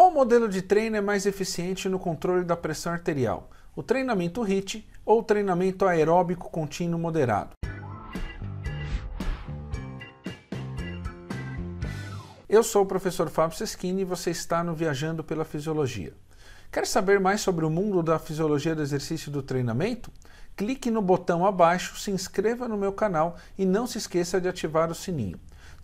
Qual modelo de treino é mais eficiente no controle da pressão arterial? O treinamento HIIT ou treinamento aeróbico contínuo moderado? Eu sou o professor Fábio Seschini e você está no Viajando pela Fisiologia. Quer saber mais sobre o mundo da fisiologia do exercício e do treinamento? Clique no botão abaixo, se inscreva no meu canal e não se esqueça de ativar o sininho.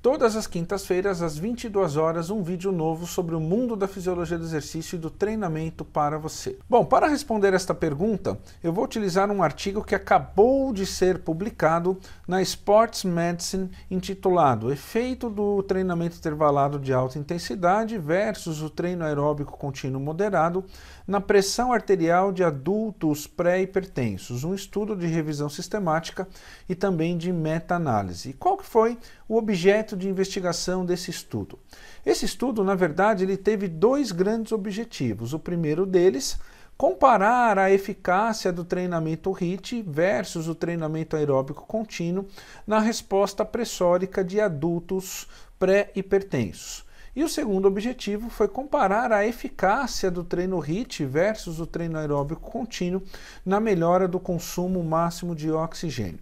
Todas as quintas-feiras, às 22 horas, um vídeo novo sobre o mundo da fisiologia do exercício e do treinamento para você. Bom, para responder esta pergunta, eu vou utilizar um artigo que acabou de ser publicado na Sports Medicine, intitulado Efeito do treinamento intervalado de alta intensidade versus o treino aeróbico contínuo moderado na pressão arterial de adultos pré-hipertensos, um estudo de revisão sistemática e também de meta-análise. Qual que foi o objeto de investigação desse estudo? Esse estudo, na verdade, ele teve dois grandes objetivos. O primeiro deles, comparar a eficácia do treinamento HIIT versus o treinamento aeróbico contínuo na resposta pressórica de adultos pré-hipertensos. E o segundo objetivo foi comparar a eficácia do treino HIIT versus o treino aeróbico contínuo na melhora do consumo máximo de oxigênio.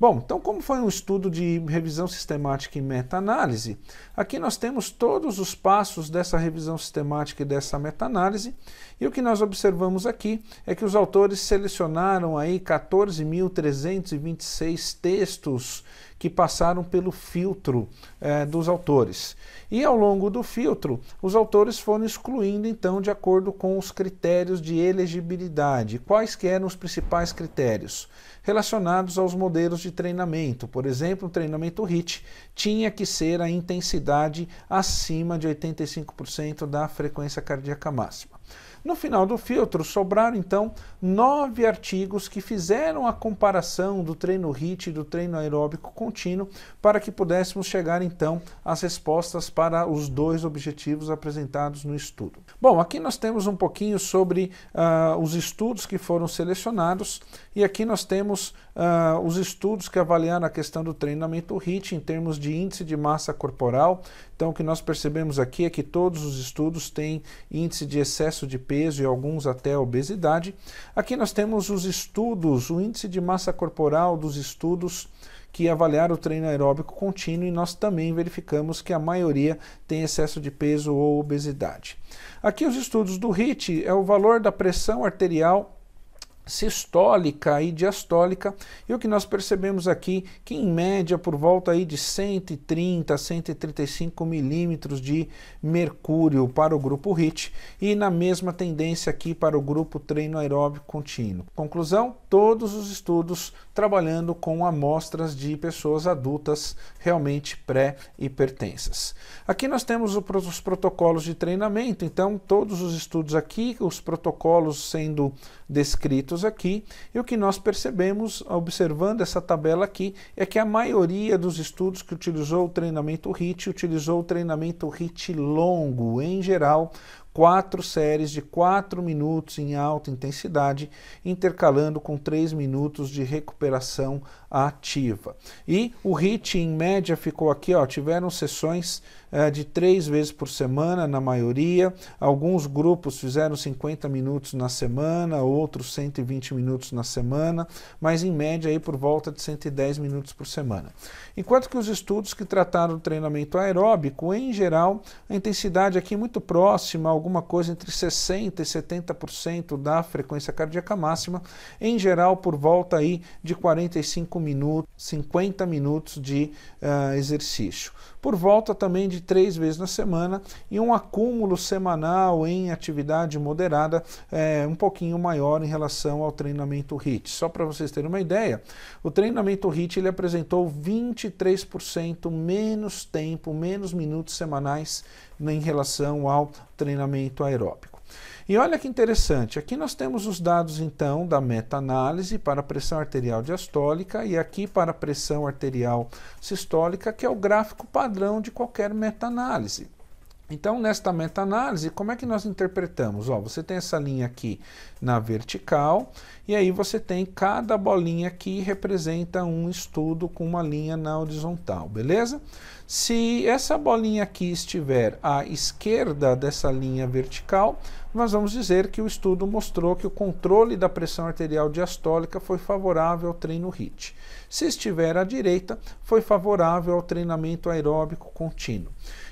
Bom, então como foi um estudo de revisão sistemática e meta-análise, aqui nós temos todos os passos dessa revisão sistemática e dessa meta-análise, e o que nós observamos aqui é que os autores selecionaram aí 14.326 textos que passaram pelo filtro eh, dos autores. E ao longo do filtro, os autores foram excluindo, então, de acordo com os critérios de elegibilidade. Quais que eram os principais critérios? Relacionados aos modelos de treinamento. Por exemplo, o treinamento HIT tinha que ser a intensidade acima de 85% da frequência cardíaca máxima. No final do filtro, sobraram então nove artigos que fizeram a comparação do treino HIIT e do treino aeróbico contínuo para que pudéssemos chegar então às respostas para os dois objetivos apresentados no estudo. Bom, aqui nós temos um pouquinho sobre uh, os estudos que foram selecionados e aqui nós temos uh, os estudos que avaliaram a questão do treinamento HIIT em termos de índice de massa corporal. Então o que nós percebemos aqui é que todos os estudos têm índice de excesso de peso e alguns até obesidade. Aqui nós temos os estudos, o índice de massa corporal dos estudos que avaliaram o treino aeróbico contínuo e nós também verificamos que a maioria tem excesso de peso ou obesidade. Aqui os estudos do HIT é o valor da pressão arterial sistólica e diastólica. E o que nós percebemos aqui, que em média por volta aí de 130 a 135 milímetros de mercúrio para o grupo HIT e na mesma tendência aqui para o grupo treino aeróbico contínuo. Conclusão, todos os estudos trabalhando com amostras de pessoas adultas realmente pré-hipertensas. Aqui nós temos os protocolos de treinamento, então todos os estudos aqui, os protocolos sendo descritos aqui e o que nós percebemos observando essa tabela aqui é que a maioria dos estudos que utilizou o treinamento HIT utilizou o treinamento HIT longo, em geral, quatro séries de quatro minutos em alta intensidade, intercalando com três minutos de recuperação ativa. E o HIT em média ficou aqui, ó, tiveram sessões eh, de três vezes por semana, na maioria. Alguns grupos fizeram 50 minutos na semana, outros 120 minutos na semana, mas em média aí por volta de 110 minutos por semana. Enquanto que os estudos que trataram o treinamento aeróbico, em geral, a intensidade aqui é muito próxima, alguma coisa entre 60 e 70% da frequência cardíaca máxima, em geral por volta aí de 45 minutos, 50 minutos de uh, exercício. Por volta também de de três vezes na semana e um acúmulo semanal em atividade moderada é, um pouquinho maior em relação ao treinamento HIIT. Só para vocês terem uma ideia, o treinamento HIIT ele apresentou 23% menos tempo, menos minutos semanais em relação ao treinamento aeróbico. E olha que interessante, aqui nós temos os dados então da meta-análise para a pressão arterial diastólica e aqui para a pressão arterial sistólica, que é o gráfico padrão de qualquer meta-análise. Então, nesta meta-análise, como é que nós interpretamos? Ó, você tem essa linha aqui na vertical, e aí você tem cada bolinha aqui representa um estudo com uma linha na horizontal, beleza? Se essa bolinha aqui estiver à esquerda dessa linha vertical, nós vamos dizer que o estudo mostrou que o controle da pressão arterial diastólica foi favorável ao treino HIIT. Se estiver à direita, foi favorável ao treinamento aeróbico contínuo.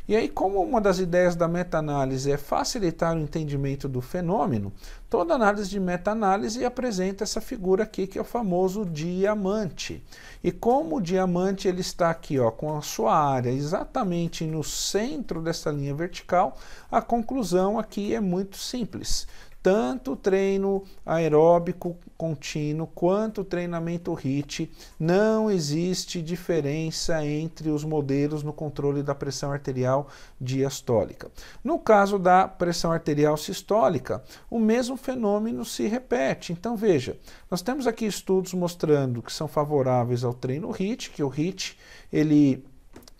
E aí, como uma das ideias da meta-análise é facilitar o entendimento do fenômeno, toda análise de meta-análise apresenta essa figura aqui que é o famoso diamante. E como o diamante ele está aqui, ó, com a sua área exatamente no centro dessa linha vertical, a conclusão aqui é muito simples tanto treino aeróbico contínuo quanto treinamento HIT, não existe diferença entre os modelos no controle da pressão arterial diastólica. No caso da pressão arterial sistólica, o mesmo fenômeno se repete. Então veja, nós temos aqui estudos mostrando que são favoráveis ao treino HIT, que o HIT ele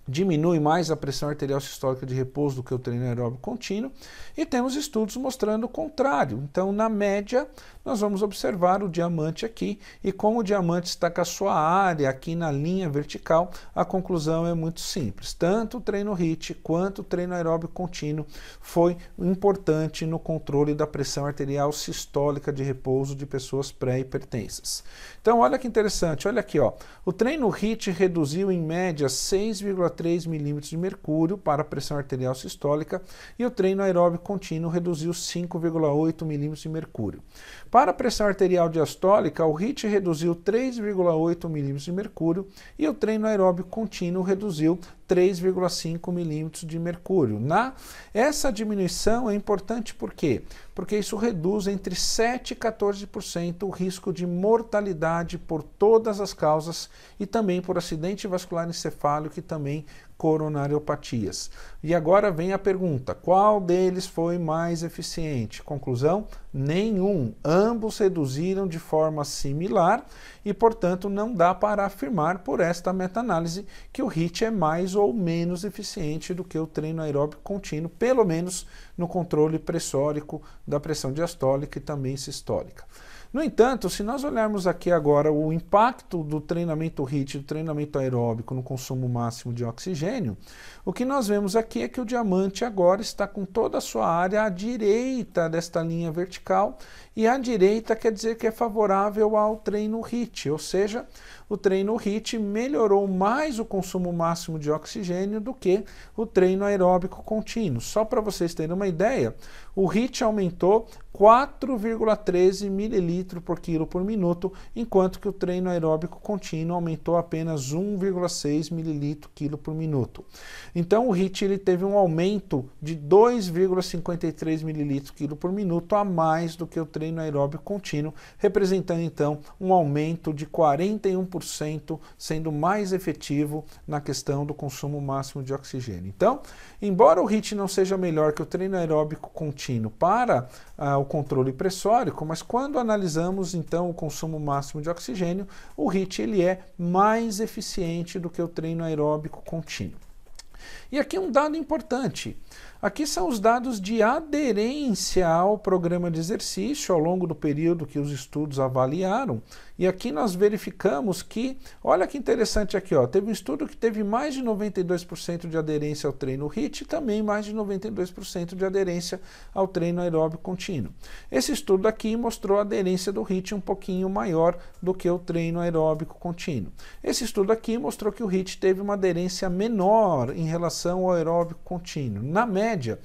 diminui mais a pressão arterial sistólica de repouso do que o treino aeróbico contínuo, e temos estudos mostrando o contrário. Então, na média, nós vamos observar o diamante aqui, e como o diamante está com a sua área aqui na linha vertical, a conclusão é muito simples. Tanto o treino HIIT quanto o treino aeróbico contínuo foi importante no controle da pressão arterial sistólica de repouso de pessoas pré-hipertensas. Então, olha que interessante, olha aqui, ó. o treino HIIT reduziu em média 6,3 3 milímetros de mercúrio para a pressão arterial sistólica e o treino aeróbico contínuo reduziu 5,8 milímetros de mercúrio. Para a pressão arterial diastólica, o HIT reduziu 3,8 milímetros de mercúrio e o treino aeróbico contínuo reduziu 3,5 milímetros de mercúrio. Na essa diminuição é importante porque porque isso reduz entre 7 e 14% o risco de mortalidade por todas as causas e também por acidente vascular encefálico, que também coronariopatias. E agora vem a pergunta: qual deles foi mais eficiente? Conclusão: nenhum. Ambos reduziram de forma similar e, portanto, não dá para afirmar por esta meta-análise que o HIT é mais ou menos eficiente do que o treino aeróbico contínuo, pelo menos no controle pressórico da pressão diastólica e também sistólica. No entanto, se nós olharmos aqui agora o impacto do treinamento HIIT, do treinamento aeróbico no consumo máximo de oxigênio, o que nós vemos aqui é que o diamante agora está com toda a sua área à direita desta linha vertical e à direita quer dizer que é favorável ao treino HIIT, ou seja, o treino HIIT melhorou mais o consumo máximo de oxigênio do que o treino aeróbico contínuo. Só para vocês terem uma ideia, o HIIT aumentou 4,13 mililitros litro por quilo por minuto, enquanto que o treino aeróbico contínuo aumentou apenas 1,6 mililitro quilo por minuto. Então o HIIT ele teve um aumento de 2,53 mililitro quilo por minuto a mais do que o treino aeróbico contínuo, representando então um aumento de 41%, sendo mais efetivo na questão do consumo máximo de oxigênio. Então, embora o HIIT não seja melhor que o treino aeróbico contínuo para ah, o controle pressórico, mas quando analisamos analisamos então o consumo máximo de oxigênio, o HIIT ele é mais eficiente do que o treino aeróbico contínuo. E aqui um dado importante. Aqui são os dados de aderência ao programa de exercício ao longo do período que os estudos avaliaram. E aqui nós verificamos que, olha que interessante aqui, ó, teve um estudo que teve mais de 92% de aderência ao treino HIIT e também mais de 92% de aderência ao treino aeróbico contínuo. Esse estudo aqui mostrou a aderência do HIIT um pouquinho maior do que o treino aeróbico contínuo. Esse estudo aqui mostrou que o HIIT teve uma aderência menor em relação ao aeróbico contínuo. Na média, média.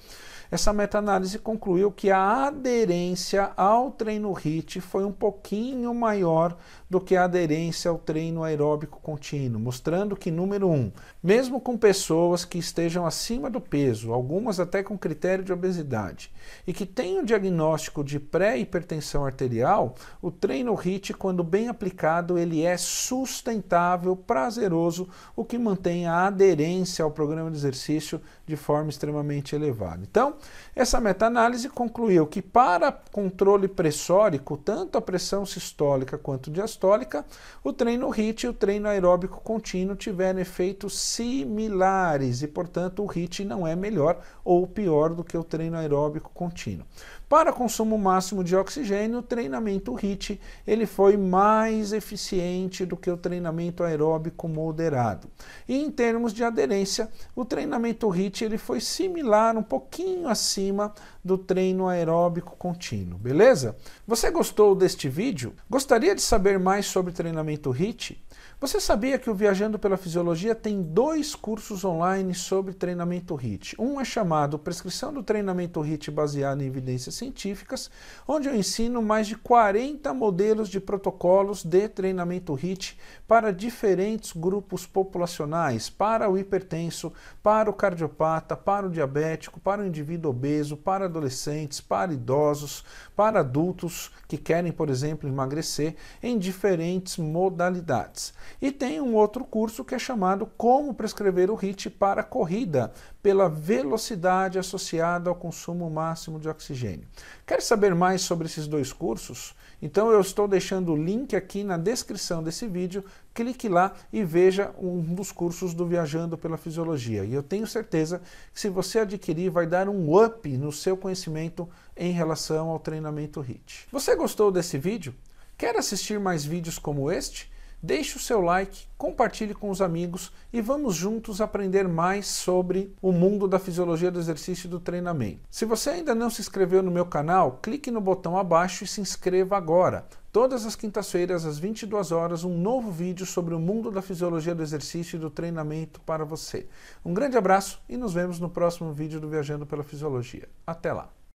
Essa meta-análise concluiu que a aderência ao treino HIIT foi um pouquinho maior do que a aderência ao treino aeróbico contínuo, mostrando que, número um, mesmo com pessoas que estejam acima do peso, algumas até com critério de obesidade, e que tenham diagnóstico de pré-hipertensão arterial, o treino HIIT, quando bem aplicado, ele é sustentável, prazeroso, o que mantém a aderência ao programa de exercício de forma extremamente elevada. Então, essa meta-análise concluiu que para controle pressórico, tanto a pressão sistólica quanto diastólica, o treino HIIT e o treino aeróbico contínuo tiveram efeitos similares e, portanto, o HIIT não é melhor ou pior do que o treino aeróbico contínuo. Para consumo máximo de oxigênio, o treinamento HIIT ele foi mais eficiente do que o treinamento aeróbico moderado. E em termos de aderência, o treinamento HIIT ele foi similar, um pouquinho pouquinho acima do treino aeróbico contínuo, beleza? Você gostou deste vídeo? Gostaria de saber mais sobre treinamento HIIT? Você sabia que o Viajando pela Fisiologia tem dois cursos online sobre treinamento HIIT? Um é chamado Prescrição do Treinamento HIIT baseado em evidências científicas, onde eu ensino mais de 40 modelos de protocolos de treinamento HIIT para diferentes grupos populacionais, para o hipertenso, para o cardiopata, para o diabético, para o indivíduo indivíduo obeso, para adolescentes, para idosos, para adultos que querem, por exemplo, emagrecer, em diferentes modalidades. E tem um outro curso que é chamado Como Prescrever o HIT para Corrida, pela velocidade associada ao consumo máximo de oxigênio. Quer saber mais sobre esses dois cursos? Então eu estou deixando o link aqui na descrição desse vídeo, clique lá e veja um dos cursos do Viajando pela Fisiologia. E eu tenho certeza que se você adquirir vai dar um up no seu conhecimento em relação ao treinamento HIIT. Você gostou desse vídeo? Quer assistir mais vídeos como este? Deixe o seu like, compartilhe com os amigos e vamos juntos aprender mais sobre o mundo da fisiologia do exercício e do treinamento. Se você ainda não se inscreveu no meu canal, clique no botão abaixo e se inscreva agora. Todas as quintas-feiras, às 22 horas, um novo vídeo sobre o mundo da fisiologia do exercício e do treinamento para você. Um grande abraço e nos vemos no próximo vídeo do Viajando pela Fisiologia. Até lá!